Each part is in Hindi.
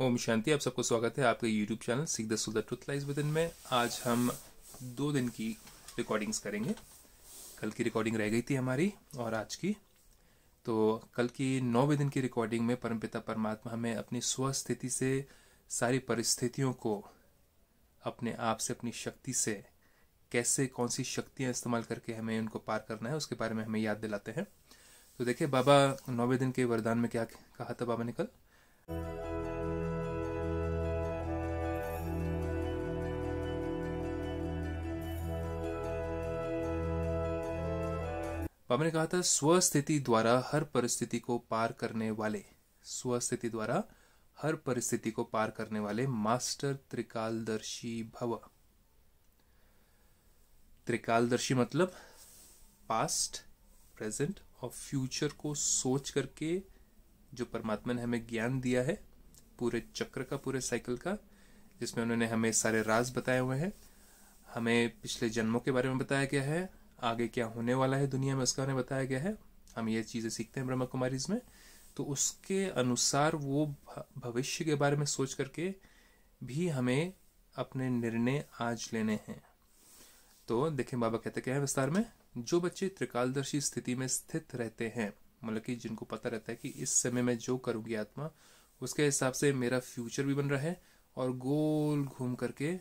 ओम शांति आप सबको स्वागत है आपके यूट्यूब चैनल सीख द सुधर ट्रुथ लाइज विद इन में आज हम दो दिन की रिकॉर्डिंग्स करेंगे कल की रिकॉर्डिंग रह गई थी हमारी और आज की तो कल की नौवे दिन की रिकॉर्डिंग में परमपिता परमात्मा हमें अपनी स्वस्थिति से सारी परिस्थितियों को अपने आप से अपनी शक्ति से कैसे कौन सी शक्तियाँ इस्तेमाल करके हमें उनको पार करना है उसके बारे में हमें याद दिलाते हैं तो देखिए बाबा नौवे दिन के वरदान में क्या कहा था बाबा ने कल बाबा ने कहा था स्वस्थिति द्वारा हर परिस्थिति को पार करने वाले स्वस्थिति द्वारा हर परिस्थिति को पार करने वाले मास्टर त्रिकालदर्शी भव त्रिकालदर्शी मतलब पास्ट प्रेजेंट और फ्यूचर को सोच करके जो परमात्मा ने हमें ज्ञान दिया है पूरे चक्र का पूरे साइकिल का जिसमें उन्होंने हमें सारे राज बताए हुए हैं हमें पिछले जन्मों के बारे में बताया गया है आगे क्या होने वाला है दुनिया में उसका उन्हें बताया गया है हम ये चीज़ें सीखते हैं ब्रह्म कुमारी में तो उसके अनुसार वो भविष्य के बारे में सोच करके भी हमें अपने निर्णय आज लेने हैं तो देखें बाबा कहते क्या है विस्तार में जो बच्चे त्रिकालदर्शी स्थिति में स्थित रहते हैं मतलब कि जिनको पता रहता है कि इस समय मैं जो करूँगी आत्मा उसके हिसाब से मेरा फ्यूचर भी बन रहा है और गोल घूम करके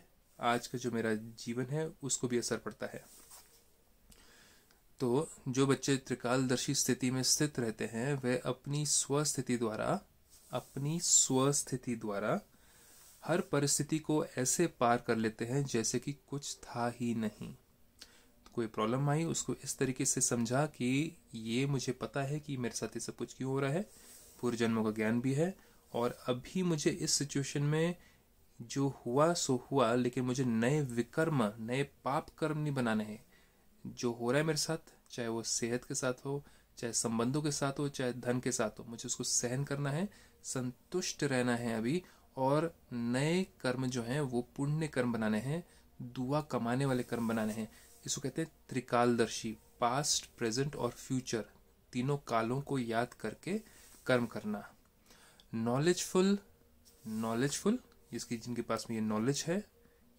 आज का जो मेरा जीवन है उसको भी असर पड़ता है तो जो बच्चे त्रिकालदर्शी स्थिति में स्थित रहते हैं वे अपनी स्वस्थिति द्वारा अपनी स्वस्थिति द्वारा हर परिस्थिति को ऐसे पार कर लेते हैं जैसे कि कुछ था ही नहीं तो कोई प्रॉब्लम आई उसको इस तरीके से समझा कि ये मुझे पता है कि मेरे साथ ये सब कुछ क्यों हो रहा है पूर्व जन्मों का ज्ञान भी है और अभी मुझे इस सिचुएशन में जो हुआ सो हुआ लेकिन मुझे नए विकर्म नए पाप कर्म नहीं बनाने हैं जो हो रहा है मेरे साथ चाहे वो सेहत के साथ हो चाहे संबंधों के साथ हो चाहे धन के साथ हो मुझे उसको सहन करना है संतुष्ट रहना है अभी और नए कर्म जो हैं वो पुण्य कर्म बनाने हैं दुआ कमाने वाले कर्म बनाने हैं इसको कहते हैं त्रिकालदर्शी पास्ट प्रेजेंट और फ्यूचर तीनों कालों को याद करके कर्म करना नॉलेजफुल नॉलेजफुल जिसकी जिनके पास में ये नॉलेज है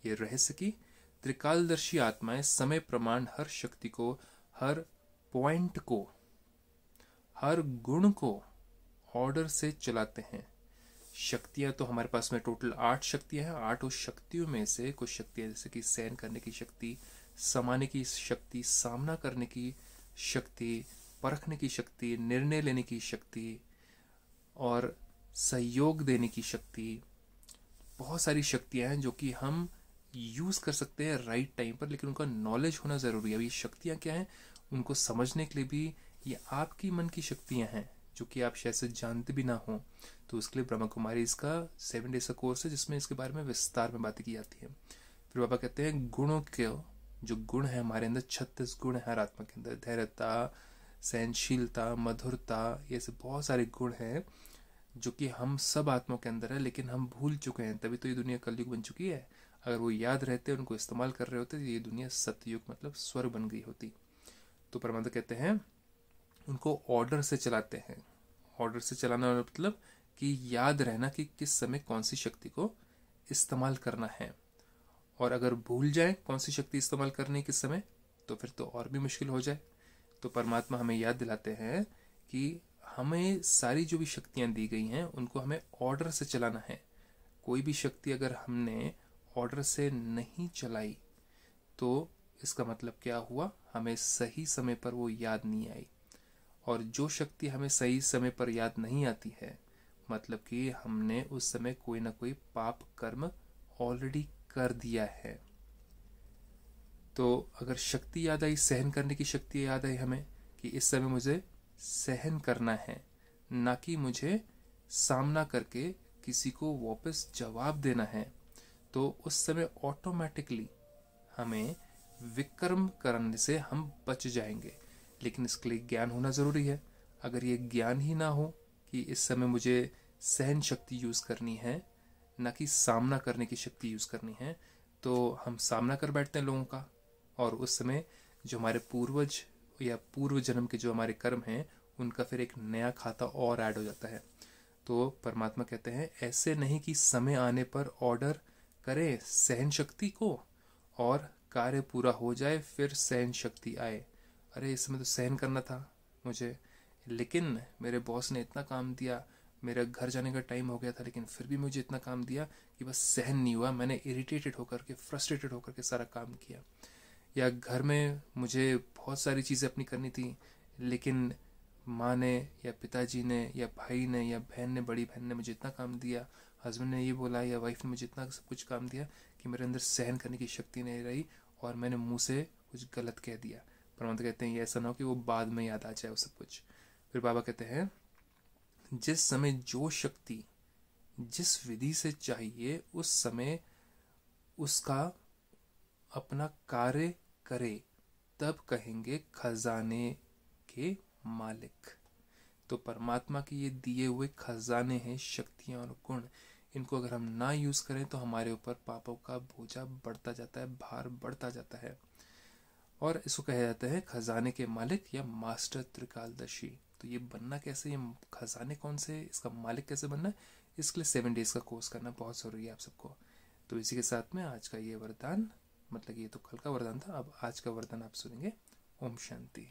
ये रहस्य की त्रिकालदर्शी आत्माएं समय प्रमाण हर शक्ति को हर पॉइंट को हर गुण को ऑर्डर से चलाते हैं शक्तियां तो हमारे पास में टोटल आठ शक्तियां हैं आठ उस शक्तियों में से कुछ शक्तियां जैसे कि सहन करने की शक्ति समाने की शक्ति सामना करने की शक्ति परखने की शक्ति निर्णय लेने की शक्ति और सहयोग देने की शक्ति बहुत सारी शक्तियां हैं जो कि हम यूज़ कर सकते हैं राइट टाइम पर लेकिन उनका नॉलेज होना ज़रूरी है अभी ये शक्तियाँ क्या हैं उनको समझने के लिए भी ये आपकी मन की शक्तियाँ हैं जो कि आप शायद से जानते भी ना हो तो उसके लिए ब्रह्मा कुमारी इसका सेवन डेज का कोर्स है जिसमें इसके बारे में विस्तार में बातें की जाती है फिर बाबा कहते हैं गुणों के जो गुण है हमारे अंदर छत्तीस गुण है हर आत्मा के अंदर धैर्यता सहनशीलता मधुरता ये सब बहुत सारे गुण हैं जो कि हम सब आत्माओं के अंदर है लेकिन हम भूल चुके हैं तभी तो ये दुनिया कलयुग बन चुकी है अगर वो याद रहते उनको इस्तेमाल कर रहे होते तो ये दुनिया सत्युग मतलब स्वर्ग बन गई होती तो परमात्मा कहते हैं उनको ऑर्डर से चलाते हैं ऑर्डर से चलाना मतलब कि याद रहना कि किस समय कौन सी शक्ति को इस्तेमाल करना है और अगर भूल जाए कौन सी शक्ति इस्तेमाल करने किस समय तो फिर तो और भी मुश्किल हो जाए तो परमात्मा हमें याद दिलाते हैं कि हमें सारी जो भी शक्तियाँ दी गई हैं उनको हमें ऑर्डर से चलाना है कोई भी शक्ति अगर हमने ऑर्डर से नहीं चलाई तो इसका मतलब क्या हुआ हमें सही समय पर वो याद नहीं आई और जो शक्ति हमें सही समय पर याद नहीं आती है मतलब कि हमने उस समय कोई ना कोई पाप कर्म ऑलरेडी कर दिया है तो अगर शक्ति याद आई सहन करने की शक्ति याद आई हमें कि इस समय मुझे सहन करना है ना कि मुझे सामना करके किसी को वापस जवाब देना है तो उस समय ऑटोमेटिकली हमें विक्रम करने से हम बच जाएंगे लेकिन इसके लिए ज्ञान होना ज़रूरी है अगर ये ज्ञान ही ना हो कि इस समय मुझे सहन शक्ति यूज़ करनी है ना कि सामना करने की शक्ति यूज़ करनी है तो हम सामना कर बैठते हैं लोगों का और उस समय जो हमारे पूर्वज या पूर्व जन्म के जो हमारे कर्म हैं उनका फिर एक नया खाता और ऐड हो जाता है तो परमात्मा कहते हैं ऐसे नहीं कि समय आने पर ऑर्डर करें सहन शक्ति को और कार्य पूरा हो जाए फिर सहन शक्ति आए अरे इस समय तो सहन करना था मुझे लेकिन मेरे बॉस ने इतना काम दिया मेरा घर जाने का टाइम हो गया था लेकिन फिर भी मुझे इतना काम दिया कि बस सहन नहीं हुआ मैंने इरिटेटेड होकर के फ्रस्ट्रेटेड होकर के सारा काम किया या घर में मुझे बहुत सारी चीज़ें अपनी करनी थी लेकिन माँ ने या पिताजी ने या भाई ने या बहन ने बड़ी बहन ने मुझे इतना काम दिया हस्बैंड ने ये बोला या वाइफ ने मुझे इतना सब कुछ काम दिया कि मेरे अंदर सहन करने की शक्ति नहीं रही और मैंने मुँह से कुछ गलत कह दिया परमात्मा कहते हैं ऐसा ना हो कि वो बाद में याद आ जाए वो सब कुछ फिर बाबा कहते हैं जिस समय जो शक्ति जिस विधि से चाहिए उस समय उसका अपना कार्य करे तब कहेंगे खजाने के मालिक तो परमात्मा के ये दिए हुए खजाने हैं शक्तियाँ और गुण इनको अगर हम ना यूज़ करें तो हमारे ऊपर पापों का बोझा बढ़ता जाता है भार बढ़ता जाता है और इसको कहा जाता है खजाने के मालिक या मास्टर त्रिकालदशी तो ये बनना कैसे ये खजाने कौन से इसका मालिक कैसे बनना इसके लिए सेवन डेज का कोर्स करना बहुत ज़रूरी है आप सबको तो इसी के साथ में आज का ये वरदान मतलब ये तो कल का वरदान था अब आज का वरदान आप सुनेंगे ओम शांति